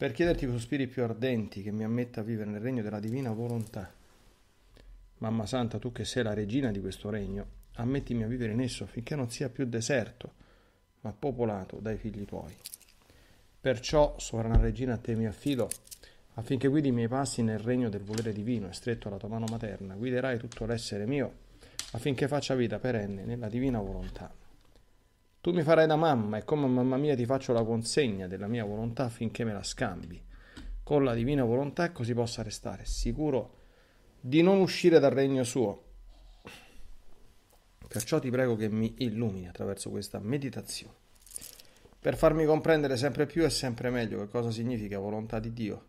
per chiederti con sospiri più ardenti che mi ammetta a vivere nel regno della divina volontà. Mamma Santa, tu che sei la regina di questo regno, ammettimi a vivere in esso affinché non sia più deserto, ma popolato dai figli tuoi. Perciò, sovrana regina, a te mi affido affinché guidi i miei passi nel regno del volere divino e stretto alla tua mano materna, guiderai tutto l'essere mio affinché faccia vita perenne nella divina volontà. Tu mi farai da mamma e come mamma mia ti faccio la consegna della mia volontà affinché me la scambi con la divina volontà così possa restare sicuro di non uscire dal regno suo. Perciò ti prego che mi illumini attraverso questa meditazione, per farmi comprendere sempre più e sempre meglio che cosa significa volontà di Dio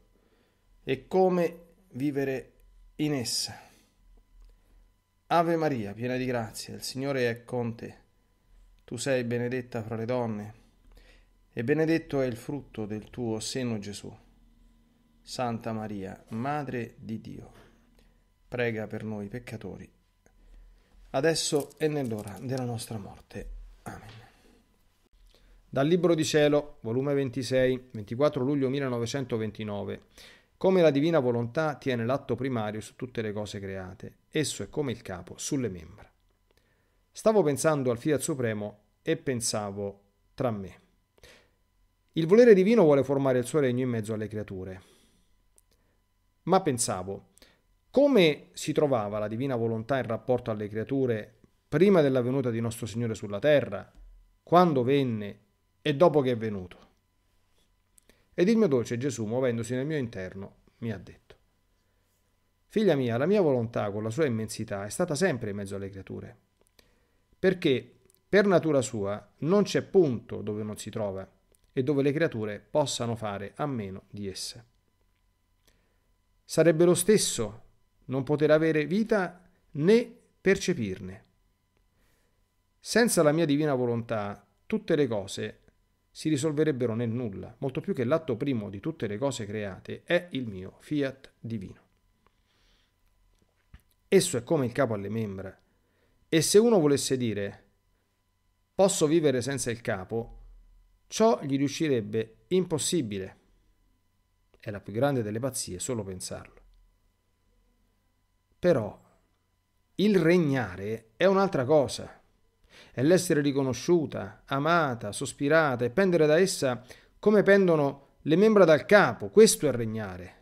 e come vivere in essa. Ave Maria, piena di grazia, il Signore è con te. Tu sei benedetta fra le donne, e benedetto è il frutto del tuo seno Gesù. Santa Maria, Madre di Dio, prega per noi peccatori, adesso e nell'ora della nostra morte. Amen. Dal Libro di Cielo, volume 26, 24 luglio 1929. Come la divina volontà tiene l'atto primario su tutte le cose create, esso è come il capo sulle membra. Stavo pensando al Fiat Supremo e pensavo tra me. Il volere divino vuole formare il suo regno in mezzo alle creature. Ma pensavo, come si trovava la divina volontà in rapporto alle creature prima della venuta di nostro Signore sulla terra, quando venne e dopo che è venuto? Ed il mio dolce Gesù, muovendosi nel mio interno, mi ha detto, Figlia mia, la mia volontà con la sua immensità è stata sempre in mezzo alle creature, perché per natura sua non c'è punto dove non si trova e dove le creature possano fare a meno di esse. Sarebbe lo stesso non poter avere vita né percepirne. Senza la mia divina volontà, tutte le cose si risolverebbero nel nulla, molto più che l'atto primo di tutte le cose create è il mio fiat divino. Esso è come il capo alle membra. E se uno volesse dire posso vivere senza il capo, ciò gli riuscirebbe impossibile. È la più grande delle pazzie solo pensarlo. Però il regnare è un'altra cosa. È l'essere riconosciuta, amata, sospirata e pendere da essa come pendono le membra dal capo. Questo è regnare.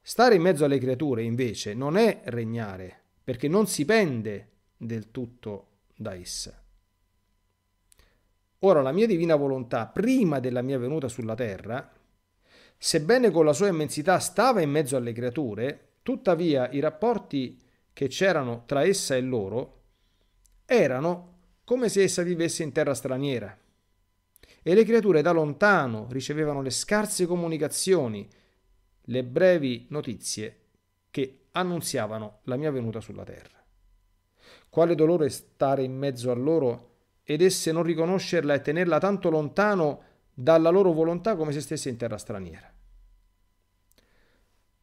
Stare in mezzo alle creature, invece, non è regnare, perché non si pende del tutto da essa. Ora la mia divina volontà, prima della mia venuta sulla terra, sebbene con la sua immensità stava in mezzo alle creature, tuttavia i rapporti che c'erano tra essa e loro erano come se essa vivesse in terra straniera. E le creature da lontano ricevevano le scarse comunicazioni, le brevi notizie che annunziavano la mia venuta sulla terra. Quale dolore stare in mezzo a loro ed esse non riconoscerla e tenerla tanto lontano dalla loro volontà come se stesse in terra straniera.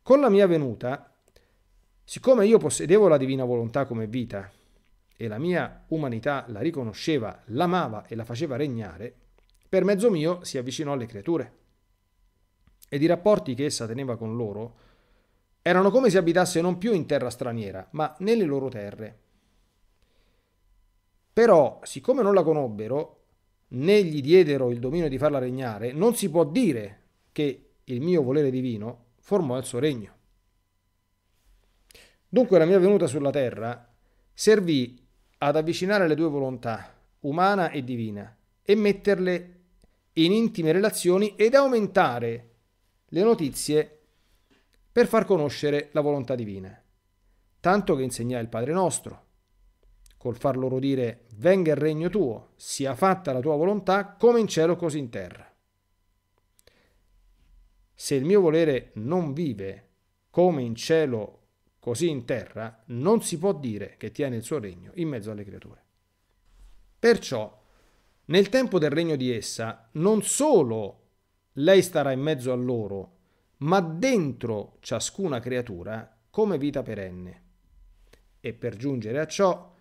Con la mia venuta, siccome io possedevo la divina volontà come vita e la mia umanità la riconosceva, l'amava e la faceva regnare, per mezzo mio si avvicinò alle creature. Ed i rapporti che essa teneva con loro erano come se abitasse non più in terra straniera, ma nelle loro terre, però, siccome non la conobbero, né gli diedero il dominio di farla regnare, non si può dire che il mio volere divino formò il suo regno. Dunque la mia venuta sulla terra servì ad avvicinare le due volontà, umana e divina, e metterle in intime relazioni ed aumentare le notizie per far conoscere la volontà divina. Tanto che insegnai il Padre nostro, col far loro dire venga il regno tuo, sia fatta la tua volontà come in cielo così in terra. Se il mio volere non vive come in cielo così in terra, non si può dire che tiene il suo regno in mezzo alle creature. Perciò, nel tempo del regno di essa, non solo lei starà in mezzo a loro, ma dentro ciascuna creatura come vita perenne. E per giungere a ciò,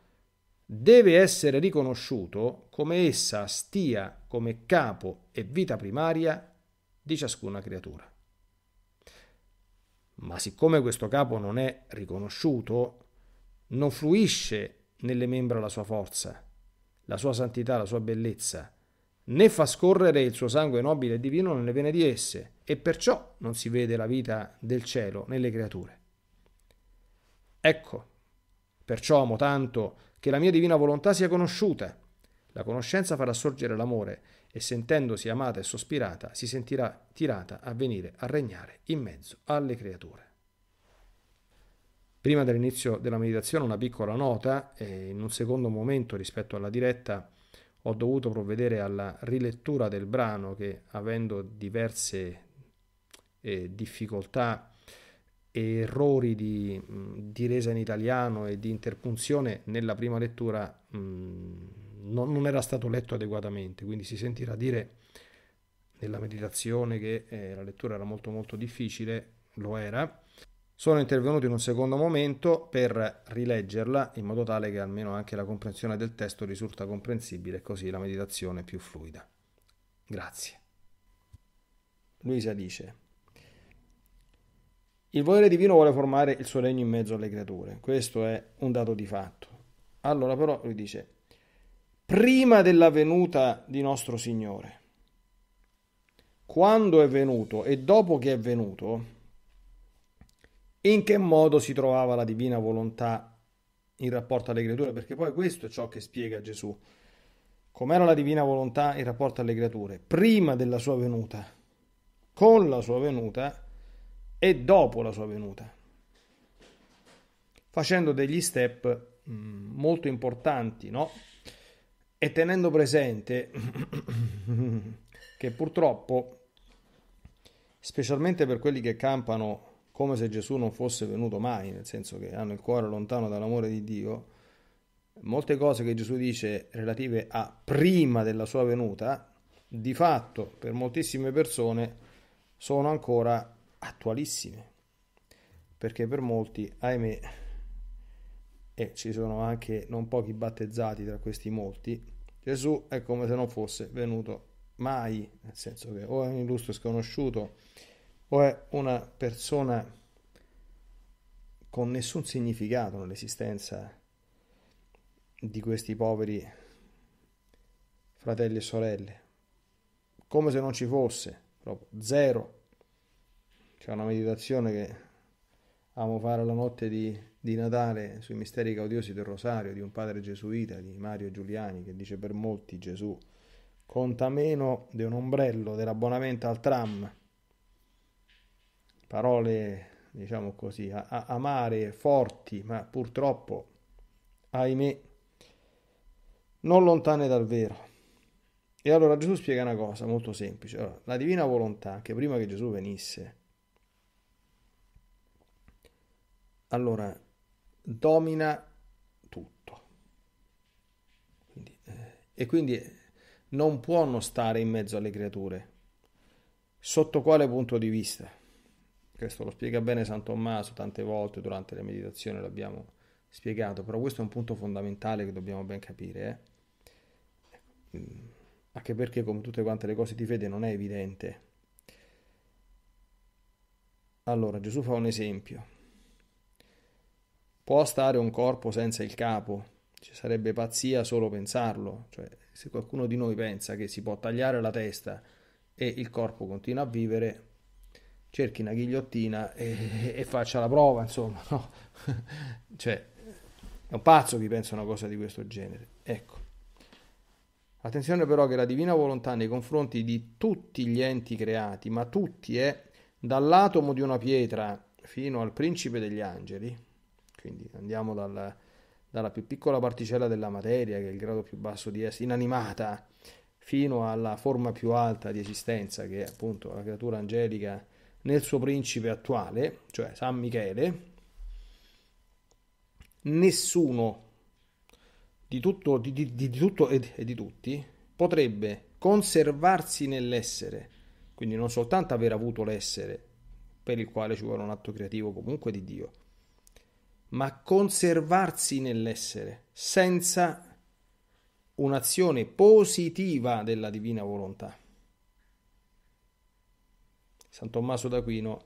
deve essere riconosciuto come essa stia come capo e vita primaria di ciascuna creatura. Ma siccome questo capo non è riconosciuto, non fluisce nelle membra la sua forza, la sua santità, la sua bellezza, né fa scorrere il suo sangue nobile e divino nelle vene di esse, e perciò non si vede la vita del cielo nelle creature. Ecco, perciò amo tanto che la mia divina volontà sia conosciuta. La conoscenza farà sorgere l'amore e sentendosi amata e sospirata si sentirà tirata a venire a regnare in mezzo alle creature. Prima dell'inizio della meditazione una piccola nota, in un secondo momento rispetto alla diretta ho dovuto provvedere alla rilettura del brano che avendo diverse eh, difficoltà errori di, di, resa in italiano e di interpunzione nella prima lettura mh, non, non, era stato letto adeguatamente, quindi si sentirà dire nella meditazione che eh, la lettura era molto molto difficile, lo era. Sono intervenuto in un secondo momento per rileggerla in modo tale che almeno anche la comprensione del testo risulta comprensibile e così la meditazione è più fluida. Grazie. Luisa dice il volere divino vuole formare il suo regno in mezzo alle creature, questo è un dato di fatto. Allora però lui dice, prima della venuta di nostro Signore, quando è venuto e dopo che è venuto, in che modo si trovava la divina volontà in rapporto alle creature, perché poi questo è ciò che spiega Gesù. Com'era la divina volontà in rapporto alle creature? Prima della sua venuta, con la sua venuta e dopo la sua venuta, facendo degli step mm, molto importanti, no? E tenendo presente che purtroppo, specialmente per quelli che campano come se Gesù non fosse venuto mai, nel senso che hanno il cuore lontano dall'amore di Dio, molte cose che Gesù dice relative a prima della sua venuta, di fatto per moltissime persone sono ancora attualissime, perché per molti, ahimè, e ci sono anche non pochi battezzati tra questi molti, Gesù è come se non fosse venuto mai, nel senso che o è un illustre sconosciuto o è una persona con nessun significato nell'esistenza di questi poveri fratelli e sorelle, come se non ci fosse, proprio zero c'è una meditazione che amo fare la notte di, di Natale sui misteri caudiosi del Rosario di un padre gesuita, di Mario Giuliani, che dice per molti Gesù conta meno di un ombrello dell'abbonamento al tram. Parole, diciamo così, a- a- amare, forti, ma purtroppo, ahimè, non lontane dal vero. E allora Gesù spiega una cosa molto semplice. Allora, la divina volontà, che prima che Gesù venisse, allora domina tutto. Quindi, eh, e quindi eh, non può non stare in mezzo alle creature. Sotto quale punto di vista? Questo lo spiega bene San Tommaso tante volte durante le meditazioni, l'abbiamo spiegato, però questo è un punto fondamentale che dobbiamo ben capire. Eh? Ecco, mm, anche perché, come tutte quante le cose di fede, non è evidente. Allora, Gesù fa un esempio Può stare un corpo senza il capo? Ci sarebbe pazzia solo pensarlo. Cioè, se qualcuno di noi pensa che si può tagliare la testa e il corpo continua a vivere, cerchi una ghigliottina e, e faccia la prova, insomma. No? cioè, è un pazzo chi pensa una cosa di questo genere. Ecco. Attenzione però che la divina volontà nei confronti di tutti gli enti creati, ma tutti è eh, dall'atomo di una pietra fino al principe degli angeli, quindi andiamo dal, dalla più piccola particella della materia, che è il grado più basso di essere inanimata, fino alla forma più alta di esistenza, che è appunto la creatura angelica nel suo principe attuale, cioè San Michele, nessuno di tutto, di, di, di e di tutti potrebbe conservarsi nell'essere, quindi non soltanto aver avuto l'essere per il quale ci vuole un atto creativo comunque di Dio, ma conservarsi nell'essere, senza un'azione positiva della divina volontà. San Tommaso d'Aquino,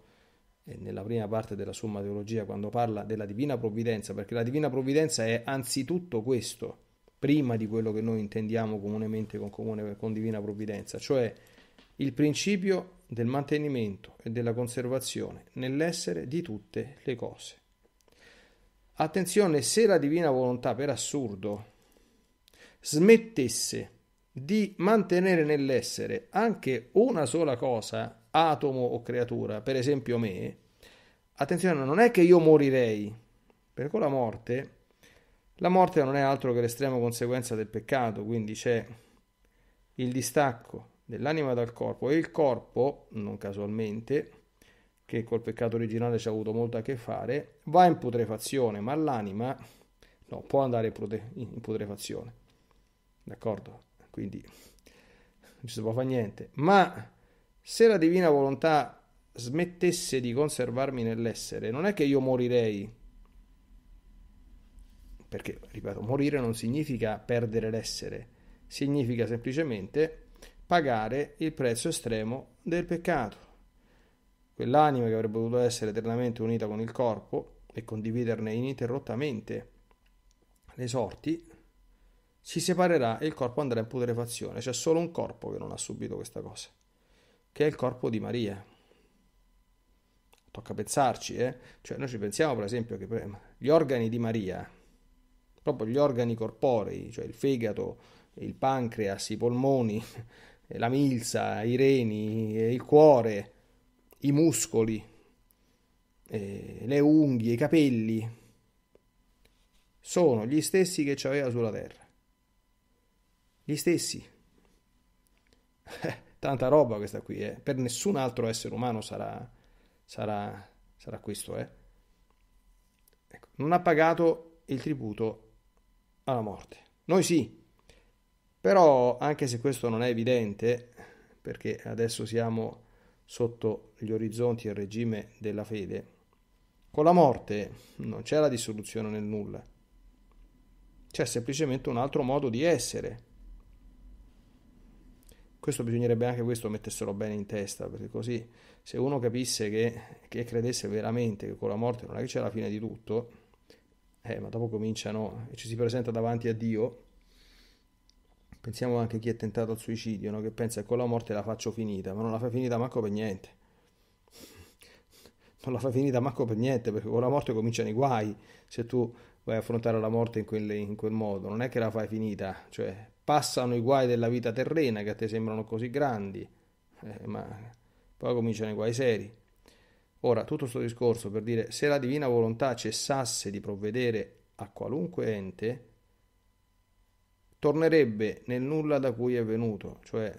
nella prima parte della Summa Teologia, quando parla della divina provvidenza, perché la divina provvidenza è anzitutto questo, prima di quello che noi intendiamo comunemente con, comune, con divina provvidenza, cioè il principio del mantenimento e della conservazione nell'essere di tutte le cose. Attenzione, se la divina volontà per assurdo smettesse di mantenere nell'essere anche una sola cosa, atomo o creatura, per esempio me, attenzione, non è che io morirei, perché con la morte, la morte non è altro che l'estrema conseguenza del peccato, quindi c'è il distacco dell'anima dal corpo e il corpo, non casualmente, che col peccato originale ci ha avuto molto a che fare, va in putrefazione, ma l'anima no, può andare in putrefazione. D'accordo? Quindi non ci si può fare niente. Ma se la divina volontà smettesse di conservarmi nell'essere, non è che io morirei. Perché, ripeto, morire non significa perdere l'essere, significa semplicemente pagare il prezzo estremo del peccato quell'anima che avrebbe potuto essere eternamente unita con il corpo e condividerne ininterrottamente le sorti, si separerà e il corpo andrà in putrefazione. C'è solo un corpo che non ha subito questa cosa, che è il corpo di Maria. Tocca pensarci, eh? Cioè, noi ci pensiamo, per esempio, che gli organi di Maria, proprio gli organi corporei, cioè il fegato, il pancreas, i polmoni, la milza, i reni, il cuore, i muscoli, eh, le unghie, i capelli, sono gli stessi che c'aveva sulla terra. Gli stessi. Tanta roba questa qui, eh. per nessun altro essere umano sarà, sarà, sarà questo. Eh. Ecco, non ha pagato il tributo alla morte. Noi sì, però anche se questo non è evidente, perché adesso siamo sotto gli orizzonti e il regime della fede, con la morte non c'è la dissoluzione nel nulla, c'è semplicemente un altro modo di essere. Questo bisognerebbe anche questo mettessero bene in testa, perché così se uno capisse che, che credesse veramente che con la morte non è che c'è la fine di tutto, eh, ma dopo cominciano e ci si presenta davanti a Dio Pensiamo anche a chi è tentato al suicidio, no? che pensa che con la morte la faccio finita, ma non la fai finita manco per niente. Non la fai finita manco per niente, perché con la morte cominciano i guai se tu vai a affrontare la morte in quel, in quel modo. Non è che la fai finita, cioè passano i guai della vita terrena che a te sembrano così grandi, eh, ma poi cominciano i guai seri. Ora, tutto questo discorso per dire se la divina volontà cessasse di provvedere a qualunque ente, tornerebbe nel nulla da cui è venuto, cioè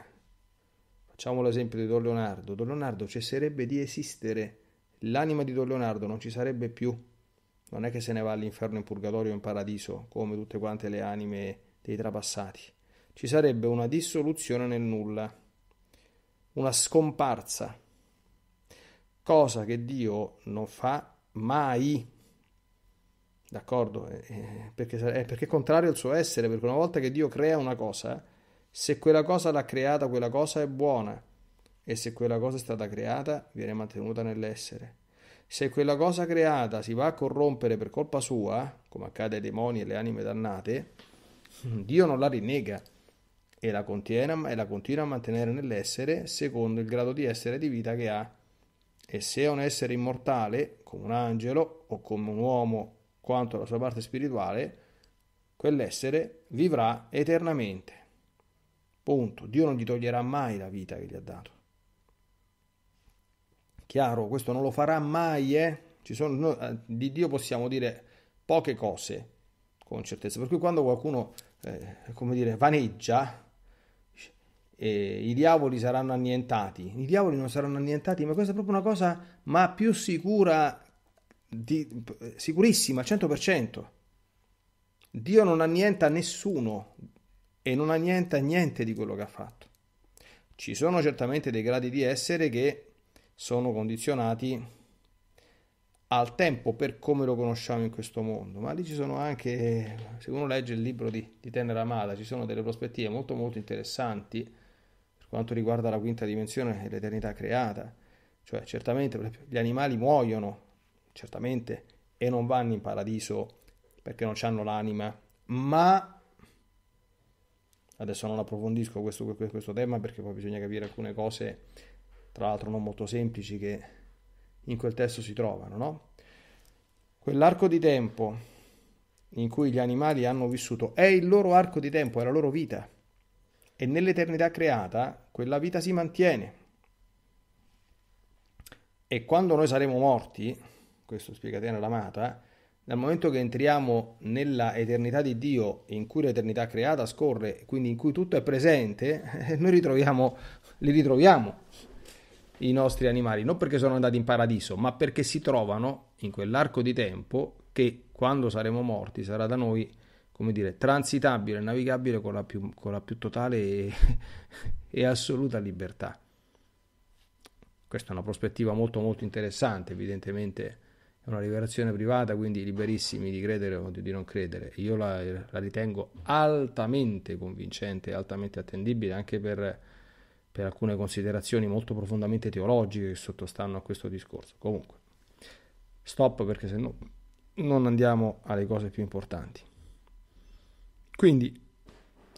facciamo l'esempio di Don Leonardo, Don Leonardo cesserebbe di esistere, l'anima di Don Leonardo non ci sarebbe più, non è che se ne va all'inferno, in purgatorio, in paradiso, come tutte quante le anime dei trapassati, ci sarebbe una dissoluzione nel nulla, una scomparsa, cosa che Dio non fa mai d'accordo? Eh, eh perché, è eh, perché è contrario al suo essere, perché una volta che Dio crea una cosa, eh, se quella cosa l'ha creata, quella cosa è buona, e se quella cosa è stata creata, viene mantenuta nell'essere. Se quella cosa creata si va a corrompere per colpa sua, come accade ai demoni e alle anime dannate, Dio non la rinnega e la, contiene, e la continua a mantenere nell'essere secondo il grado di essere di vita che ha. E se è un essere immortale, come un angelo o come un uomo quanto la sua parte spirituale, quell'essere vivrà eternamente. Punto. Dio non gli toglierà mai la vita che gli ha dato. Chiaro, questo non lo farà mai, eh? sono, no, eh, di Dio possiamo dire poche cose con certezza. Per cui quando qualcuno, eh, come dire, vaneggia, eh, i diavoli saranno annientati. I diavoli non saranno annientati, ma questa è proprio una cosa ma più sicura di, sicurissima al 100%. Dio non annienta nessuno e non annienta niente di quello che ha fatto. Ci sono certamente dei gradi di essere che sono condizionati al tempo per come lo conosciamo in questo mondo, ma lì ci sono anche, se uno legge il libro di, di Tenera Amata, ci sono delle prospettive molto molto interessanti per quanto riguarda la quinta dimensione e l'eternità creata, cioè certamente gli animali muoiono certamente, e non vanno in paradiso perché non hanno l'anima, ma adesso non approfondisco questo, questo tema perché poi bisogna capire alcune cose, tra l'altro non molto semplici, che in quel testo si trovano, no? Quell'arco di tempo in cui gli animali hanno vissuto è il loro arco di tempo, è la loro vita. E nell'eternità creata quella vita si mantiene. E quando noi saremo morti, questo spiega Tiana l'amata, dal momento che entriamo nella eternità di Dio, in cui l'eternità creata scorre, quindi in cui tutto è presente, noi ritroviamo, li ritroviamo i nostri animali, non perché sono andati in paradiso, ma perché si trovano in quell'arco di tempo che quando saremo morti sarà da noi, come dire, transitabile, navigabile con la più, con la più totale e, e assoluta libertà. Questa è una prospettiva molto molto interessante, evidentemente una liberazione privata, quindi liberissimi di credere o di non credere. Io la, la ritengo altamente convincente, altamente attendibile anche per, per, alcune considerazioni molto profondamente teologiche che sottostanno a questo discorso. Comunque, stop perché se no non andiamo alle cose più importanti. Quindi,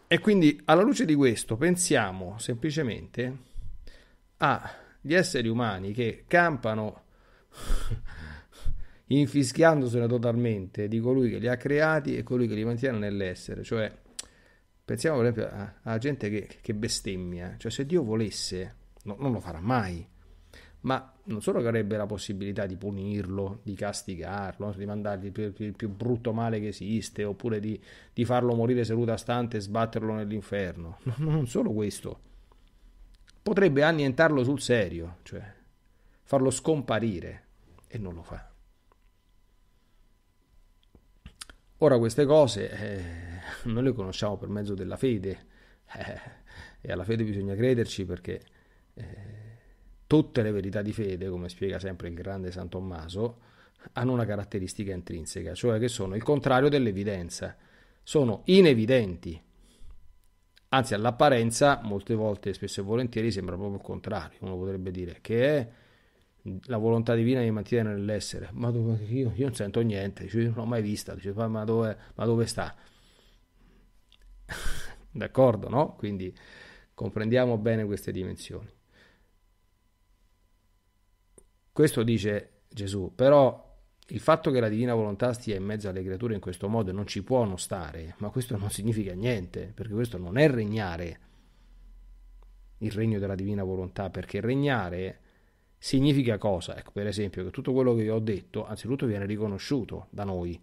e quindi alla luce di questo pensiamo semplicemente agli esseri umani che campano infischiandosene totalmente di colui che li ha creati e colui che li mantiene nell'essere. Cioè, pensiamo per esempio alla gente che, che, bestemmia, cioè se Dio volesse, no, non lo farà mai, ma non solo che avrebbe la possibilità di punirlo, di castigarlo, di mandargli il più, il più brutto male che esiste, oppure di, di, farlo morire seduto a stante e sbatterlo nell'inferno, non solo questo, potrebbe annientarlo sul serio, cioè farlo scomparire e non lo fa. Ora queste cose eh, noi le conosciamo per mezzo della fede eh, e alla fede bisogna crederci perché eh, tutte le verità di fede, come spiega sempre il grande San Tommaso, hanno una caratteristica intrinseca, cioè che sono il contrario dell'evidenza, sono inevidenti. Anzi, all'apparenza, molte volte, spesso e volentieri, sembra proprio il contrario. Uno potrebbe dire che è la volontà divina mi mantiene nell'essere, ma dove, io, io, non sento niente, cioè, non l'ho mai vista, dice, ma, dove, ma dove sta? D'accordo, no? Quindi comprendiamo bene queste dimensioni. Questo dice Gesù, però il fatto che la divina volontà stia in mezzo alle creature in questo modo non ci può non stare, ma questo non significa niente, perché questo non è regnare il regno della divina volontà, perché regnare È Significa cosa? Ecco, per esempio, che tutto quello che vi ho detto, anzitutto viene riconosciuto da noi.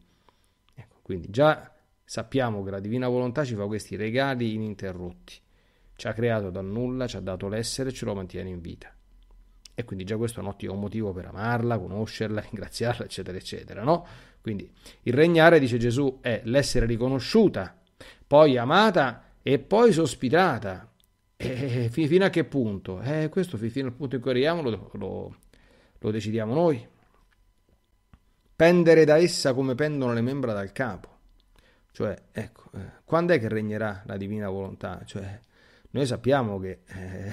Ecco, quindi già sappiamo che la divina volontà ci fa questi regali ininterrotti. Ci ha creato dal nulla, ci ha dato l'essere, e ce lo mantiene in vita. E quindi già questo è un ottimo motivo per amarla, conoscerla, ringraziarla, eccetera, eccetera, no? Quindi il regnare, dice Gesù, è l'essere riconosciuta, poi amata e poi sospirata. E eh, fino a che punto? Eh, questo fino al punto in cui arriviamo lo, lo, lo decidiamo noi. Pendere da essa come pendono le membra dal capo. Cioè, ecco, eh, quando è che regnerà la divina volontà? Cioè, noi sappiamo che eh,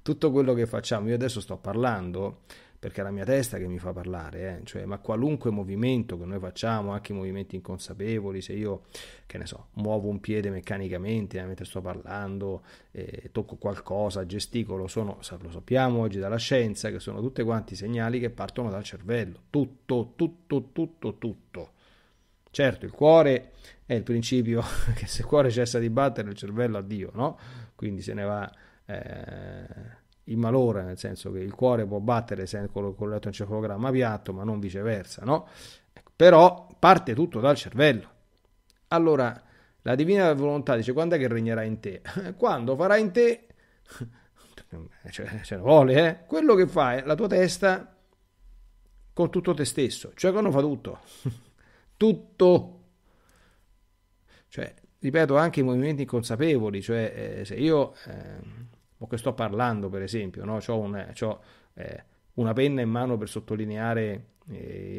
tutto quello che facciamo, io adesso sto parlando, perché è la mia testa che mi fa parlare, eh? cioè, ma qualunque movimento che noi facciamo, anche i movimenti inconsapevoli, se io, che ne so, muovo un piede meccanicamente eh, mentre sto parlando, eh, tocco qualcosa, gesticolo, sono, lo sappiamo oggi dalla scienza, che sono tutti quanti segnali che partono dal cervello, tutto, tutto, tutto, tutto. Certo, il cuore è il principio che se il cuore cessa di battere il cervello addio, no? Quindi se ne va... Eh il malore, nel senso che il cuore può battere con l'elettroencefalogramma piatto, ma non viceversa, no? Ecco, però parte tutto dal cervello. Allora, la divina volontà dice quando è che regnerà in te? Quando farà in te, cioè, ce ne vuole, eh? Quello che fa è la tua testa con tutto te stesso, cioè quando fa tutto, tutto. Cioè, ripeto, anche i movimenti inconsapevoli, cioè eh, se io... Eh, o che sto parlando, per esempio, no? ho, un, ho eh, una penna in mano per sottolineare eh,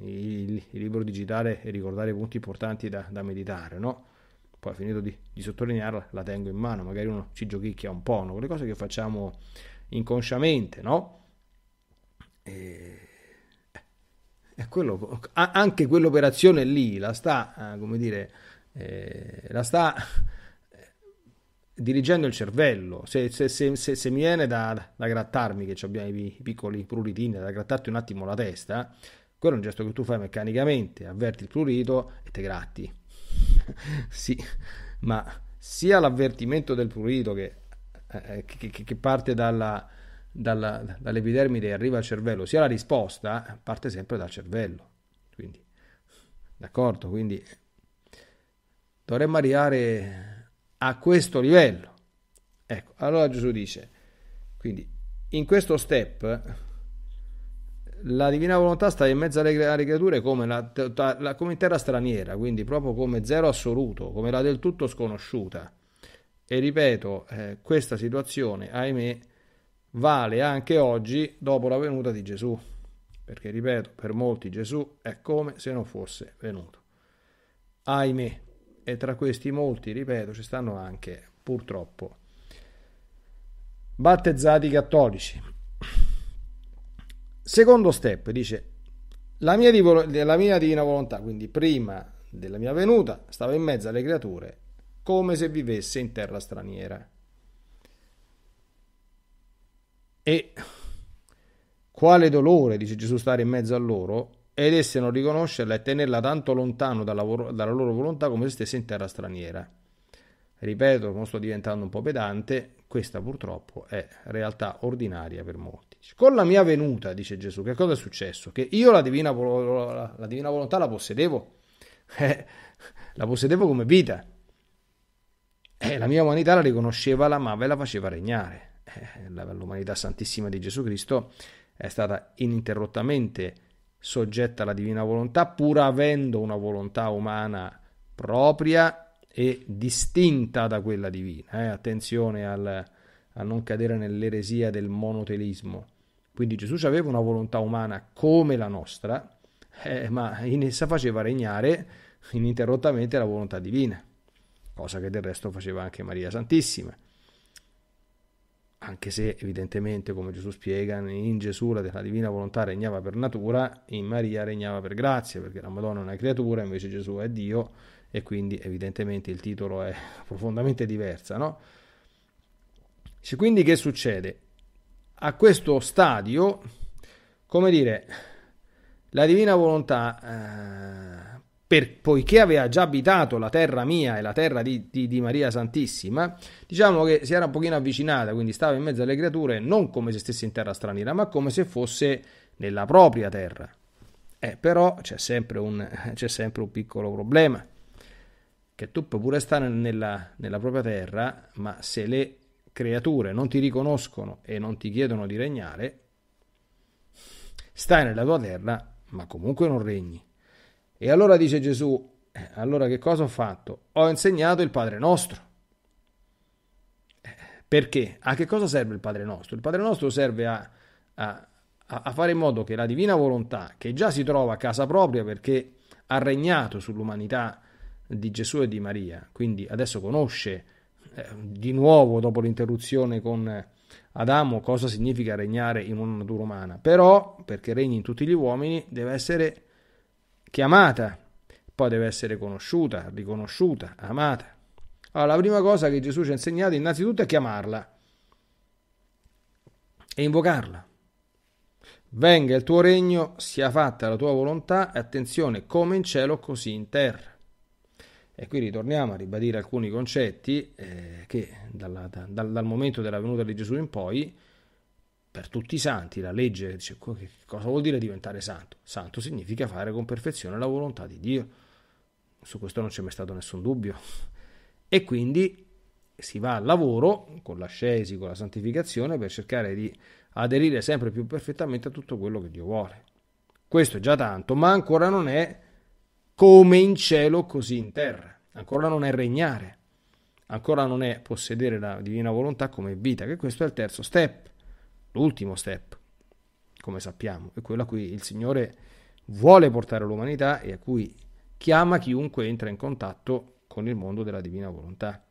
il, il, il, libro digitale e ricordare i punti importanti da, da meditare, no? Poi finito di, di, sottolinearla, la tengo in mano, magari uno ci giochicchia un po', no? quelle cose che facciamo inconsciamente, no? E... Eh, quello, anche quell'operazione lì la sta, eh, come dire, eh, la sta dirigendo il cervello. Se, se, se, se mi viene da, da grattarmi, che abbiamo i, i piccoli pruriti, da grattarti un attimo la testa, quello è un gesto che tu fai meccanicamente, avverti il prurito e te gratti. sì, ma sia l'avvertimento del prurito che, eh, che, che parte dalla, dalla, dall'epidermide e arriva al cervello, sia la risposta parte sempre dal cervello. Quindi, d'accordo? Quindi dovremmo arrivare a questo livello. Ecco, allora Gesù dice, quindi in questo step la divina volontà sta in mezzo alle, creature come, la, la, come in terra straniera, quindi proprio come zero assoluto, come la del tutto sconosciuta. E ripeto, eh, questa situazione, ahimè, vale anche oggi dopo la venuta di Gesù, perché ripeto, per molti Gesù è come se non fosse venuto. Ahimè e tra questi molti, ripeto, ci stanno anche purtroppo battezzati cattolici. Secondo step dice la mia, la mia divina volontà, quindi prima della mia venuta, stava in mezzo alle creature come se vivesse in terra straniera. E quale dolore, dice Gesù, stare in mezzo a loro, ed esse non riconoscerla e tenerla tanto lontano dalla, dalla loro volontà come se stesse in terra straniera. Ripeto, non sto diventando un po' pedante, questa purtroppo è realtà ordinaria per molti. Con la mia venuta, dice Gesù, che cosa è successo? Che io la divina, la divina volontà la possedevo, eh, la possedevo come vita. Eh, la mia umanità la riconosceva, la amava e la faceva regnare. Eh, l'umanità santissima di Gesù Cristo è stata ininterrottamente soggetta alla divina volontà, pur avendo una volontà umana propria e distinta da quella divina. Eh? Attenzione al, a non cadere nell'eresia del monotelismo. Quindi Gesù aveva una volontà umana come la nostra, eh, ma in essa faceva regnare ininterrottamente la volontà divina, cosa che del resto faceva anche Maria Santissima anche se evidentemente, come Gesù spiega, in Gesù la divina volontà regnava per natura, in Maria regnava per grazia, perché la Madonna è una creatura, invece Gesù è Dio, e quindi evidentemente il titolo è profondamente diversa, no? Quindi che succede? A questo stadio, come dire, la divina volontà... Eh, per, poiché aveva già abitato la terra mia e la terra di, di, di, Maria Santissima, diciamo che si era un pochino avvicinata, quindi stava in mezzo alle creature non come se stesse in terra straniera, ma come se fosse nella propria terra. Eh, però c'è sempre, un, c'è sempre un piccolo problema, che tu puoi pure stare nella, nella propria terra, ma se le creature non ti riconoscono e non ti chiedono di regnare, stai nella tua terra, ma comunque non regni. E allora dice Gesù, eh, allora che cosa ho fatto? Ho insegnato il Padre nostro. Eh, perché? A che cosa serve il Padre nostro? Il Padre nostro serve a, a, a fare in modo che la divina volontà, che già si trova a casa propria perché ha regnato sull'umanità di Gesù e di Maria, quindi adesso conosce eh, di nuovo dopo l'interruzione con Adamo cosa significa regnare in una natura umana, però perché regni in tutti gli uomini deve essere chiamata, poi deve essere conosciuta, riconosciuta, amata. Allora, la prima cosa che Gesù ci ha insegnato innanzitutto è chiamarla e invocarla. Venga il tuo regno, sia fatta la tua volontà, attenzione, come in cielo, così in terra. E qui ritorniamo a ribadire alcuni concetti eh, che dalla, da, dal, momento della venuta di Gesù in poi per tutti i santi, la legge dice cosa vuol dire diventare santo? Santo significa fare con perfezione la volontà di Dio. Su questo non c'è mai stato nessun dubbio. E quindi si va al lavoro con l'ascesi, con la santificazione, per cercare di aderire sempre più perfettamente a tutto quello che Dio vuole. Questo è già tanto, ma ancora non è come in cielo, così in terra. Ancora non è regnare. Ancora non è possedere la divina volontà come vita, che questo è il terzo step. L'ultimo step, come sappiamo, è quello a cui il Signore vuole portare l'umanità e a cui chiama chiunque entra in contatto con il mondo della divina volontà.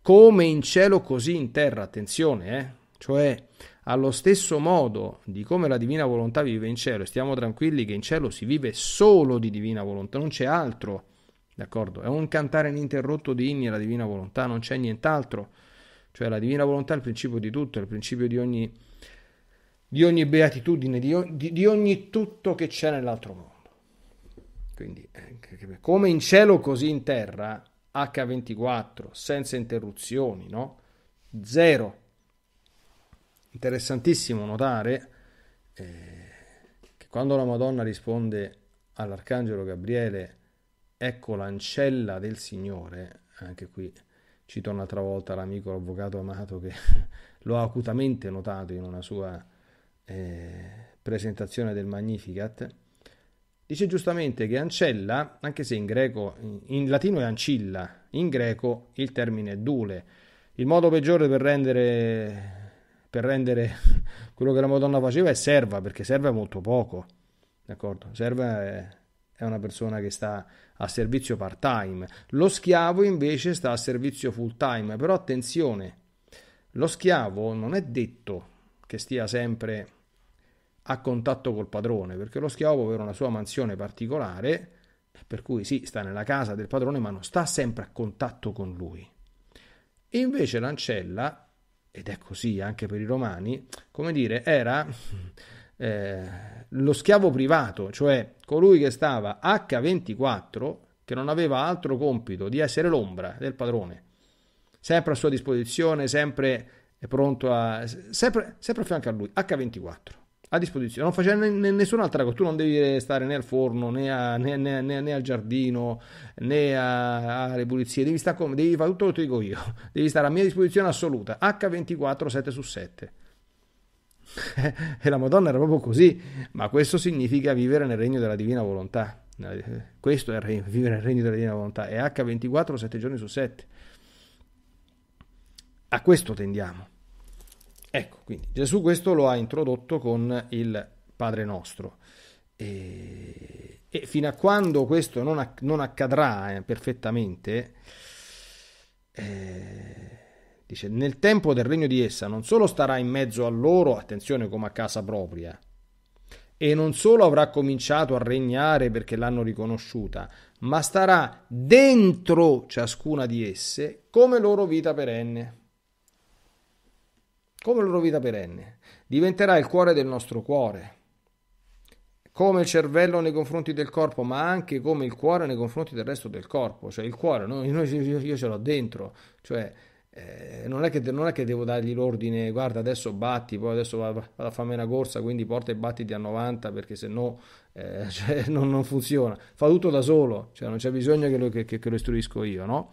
Come in cielo, così in terra, attenzione, eh? cioè allo stesso modo di come la divina volontà vive in cielo, stiamo tranquilli che in cielo si vive solo di divina volontà, non c'è altro, d'accordo? È un cantare ininterrotto di inni alla divina volontà, non c'è nient'altro. Cioè la divina volontà è il principio di tutto, è il principio di ogni, di ogni beatitudine, di, di, di ogni tutto che c'è nell'altro mondo. Quindi eh, come in cielo così in terra, H24, senza interruzioni, no? Zero. Interessantissimo notare eh, che quando la Madonna risponde all'Arcangelo Gabriele, ecco l'ancella del Signore, anche qui Cito un'altra volta l'amico, avvocato amato che lo ha acutamente notato in una sua eh, presentazione del Magnificat. Dice giustamente che ancella, anche se in greco, in latino è ancilla, in greco il termine è dule. Il modo peggiore per rendere per rendere quello che la Madonna faceva è serva, perché serve molto poco, d'accordo? Serva è, è una persona che sta a servizio part time, lo schiavo invece sta a servizio full time, però attenzione, lo schiavo non è detto che stia sempre a contatto col padrone, perché lo schiavo aveva una sua mansione particolare, per cui sì, sta nella casa del padrone, ma non sta sempre a contatto con lui. Invece l'ancella, ed è così anche per i romani, come dire, era eh, lo schiavo privato, cioè colui che stava H24, che non aveva altro compito di essere l'ombra del padrone, sempre a sua disposizione, sempre pronto a... sempre, sempre a fianco a lui, H24 a disposizione, non faceva n- nessun'altra cosa, tu non devi stare né al forno né, a, né, né, né al giardino né alle pulizie, devi, stare come, devi fare tutto quello che dico io, devi stare a mia disposizione assoluta, H24 7 su 7. e la Madonna era proprio così, ma questo significa vivere nel regno della divina volontà. Eh, questo è regno, vivere nel regno della divina volontà, è H24 7 giorni su 7. A questo tendiamo. Ecco, quindi Gesù questo lo ha introdotto con il Padre nostro. E, e fino a quando questo non, acc- non accadrà eh, perfettamente, eh, Dice, nel tempo del regno di essa non solo starà in mezzo a loro, attenzione come a casa propria, e non solo avrà cominciato a regnare perché l'hanno riconosciuta, ma starà dentro ciascuna di esse come loro vita perenne. Come loro vita perenne. Diventerà il cuore del nostro cuore, come il cervello nei confronti del corpo, ma anche come il cuore nei confronti del resto del corpo. Cioè il cuore, no? io, io, io ce l'ho dentro, cioè eh, non, è che, non, è che, devo dargli l'ordine, guarda adesso batti, poi adesso vado a farmi una corsa, quindi porta e battiti a 90 perché se no eh, cioè, non, non, funziona. Fa tutto da solo, cioè, non c'è bisogno che lo, che, che lo, istruisco io, no?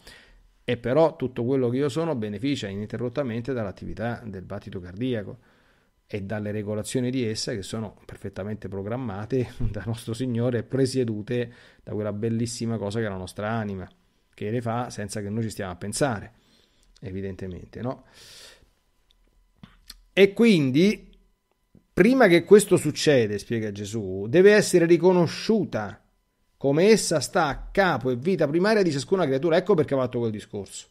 E però tutto quello che io sono beneficia ininterrottamente dall'attività del battito cardiaco e dalle regolazioni di essa che sono perfettamente programmate da nostro Signore e presiedute da quella bellissima cosa che è la nostra anima, che le fa senza che noi ci stiamo a pensare evidentemente, no? E quindi, prima che questo succeda, spiega Gesù, deve essere riconosciuta come essa sta a capo e vita primaria di ciascuna creatura. Ecco perché ho fatto quel discorso.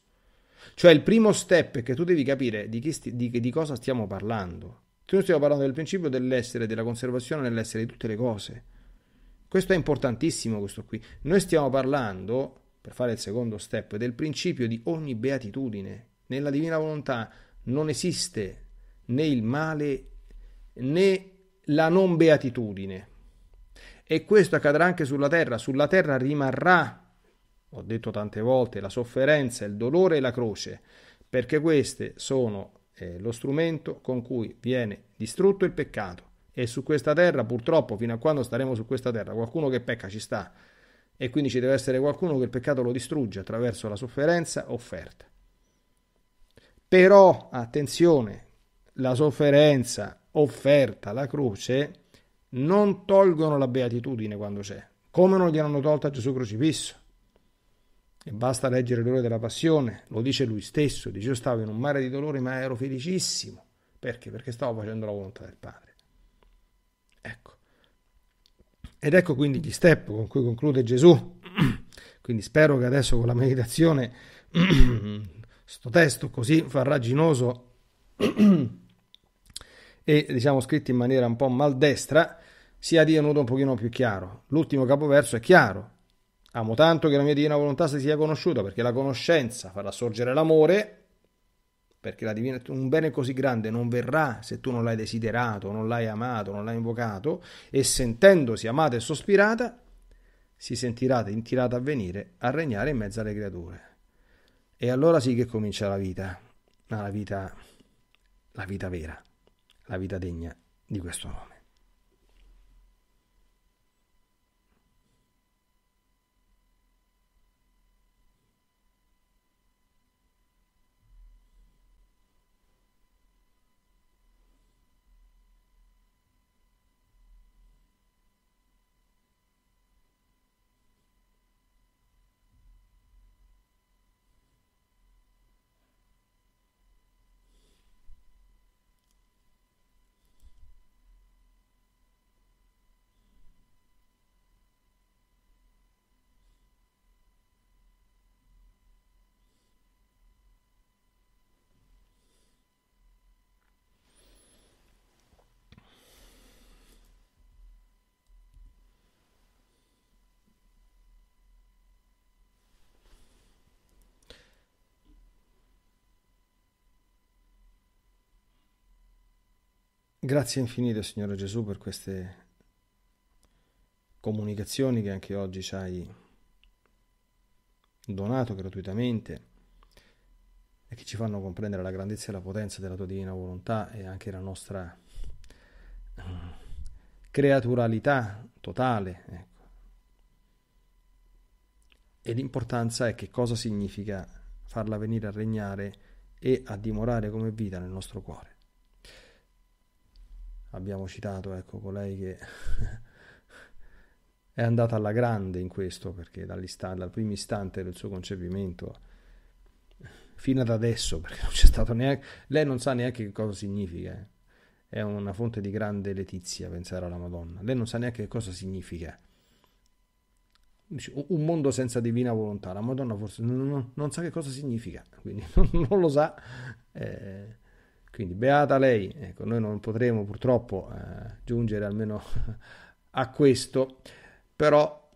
Cioè il primo step è che tu devi capire di, sti, di, di cosa stiamo parlando. Noi stiamo parlando del principio dell'essere, della conservazione nell'essere di tutte le cose. Questo è importantissimo, questo qui. Noi stiamo parlando per fare il secondo step del principio di ogni beatitudine. Nella divina volontà non esiste né il male né la non beatitudine. E questo accadrà anche sulla terra. Sulla terra rimarrà, ho detto tante volte, la sofferenza, il dolore e la croce, perché queste sono eh, lo strumento con cui viene distrutto il peccato. E su questa terra, purtroppo, fino a quando staremo su questa terra, qualcuno che pecca ci sta, e quindi ci deve essere qualcuno che il peccato lo distrugge attraverso la sofferenza offerta. Però, attenzione, la sofferenza offerta, la croce, non tolgono la beatitudine quando c'è, come non gliel'hanno tolta a Gesù crocifisso. E basta leggere l'ore della passione, lo dice lui stesso, dice io stavo in un mare di dolore ma ero felicissimo. Perché? Perché stavo facendo la volontà del Padre. Ecco. Ed ecco quindi gli step con cui conclude Gesù. Quindi spero che adesso con la meditazione sto testo così farraginoso e diciamo scritto in maniera un po' maldestra sia divenuto un pochino più chiaro. L'ultimo capoverso è chiaro. Amo tanto che la mia divina volontà si sia conosciuta perché la conoscenza farà sorgere l'amore perché la divina, un bene così grande non verrà se tu non l'hai desiderato, non l'hai amato, non l'hai invocato, e sentendosi amata e sospirata, si sentirà intirata a venire a regnare in mezzo alle creature. E allora sì che comincia la vita, la vita, la vita vera, la vita degna di questo nome. Grazie infinite, Signore Gesù, per queste comunicazioni che anche oggi ci hai donato gratuitamente e che ci fanno comprendere la grandezza e la potenza della tua divina volontà e anche la nostra eh, creaturalità totale. Ecco. E l'importanza è che cosa significa farla venire a regnare e a dimorare come vita nel nostro cuore abbiamo citato, ecco, colei che è andata alla grande in questo, perché dal primo istante del suo concepimento fino ad adesso, perché non c'è stato neanche... Lei non sa neanche che cosa significa. Eh. È una fonte di grande letizia pensare alla Madonna. Lei non sa neanche che cosa significa. un mondo senza divina volontà. La Madonna forse non, non, non sa che cosa significa, quindi non, non lo sa. Eh, quindi beata lei, ecco, noi non potremo purtroppo eh, giungere almeno a questo, però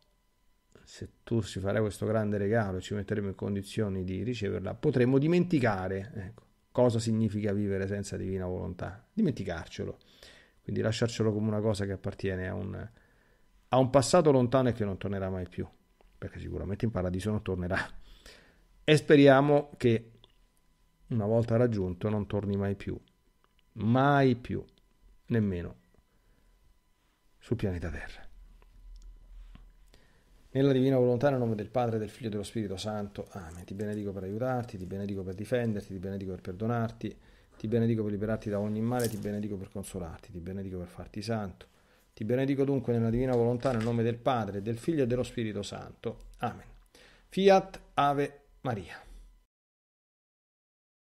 se tu ci farai questo grande regalo e ci metteremo in condizioni di riceverla, potremo dimenticare ecco, cosa significa vivere senza divina volontà, dimenticarcelo, quindi lasciarcelo come una cosa che appartiene a un, a un passato lontano e che non tornerà mai più, perché sicuramente in paradiso non tornerà. E speriamo che una volta raggiunto non torni mai più, mai più, nemmeno sul pianeta Terra. Nella divina volontà, nel nome del Padre, del Figlio e dello Spirito Santo, Amen. Ti benedico per aiutarti, ti benedico per difenderti, ti benedico per perdonarti, ti benedico per liberarti da ogni male, ti benedico per consolarti, ti benedico per farti santo. Ti benedico dunque nella divina volontà, nel nome del Padre, del Figlio e dello Spirito Santo. Amen. Fiat Ave Maria.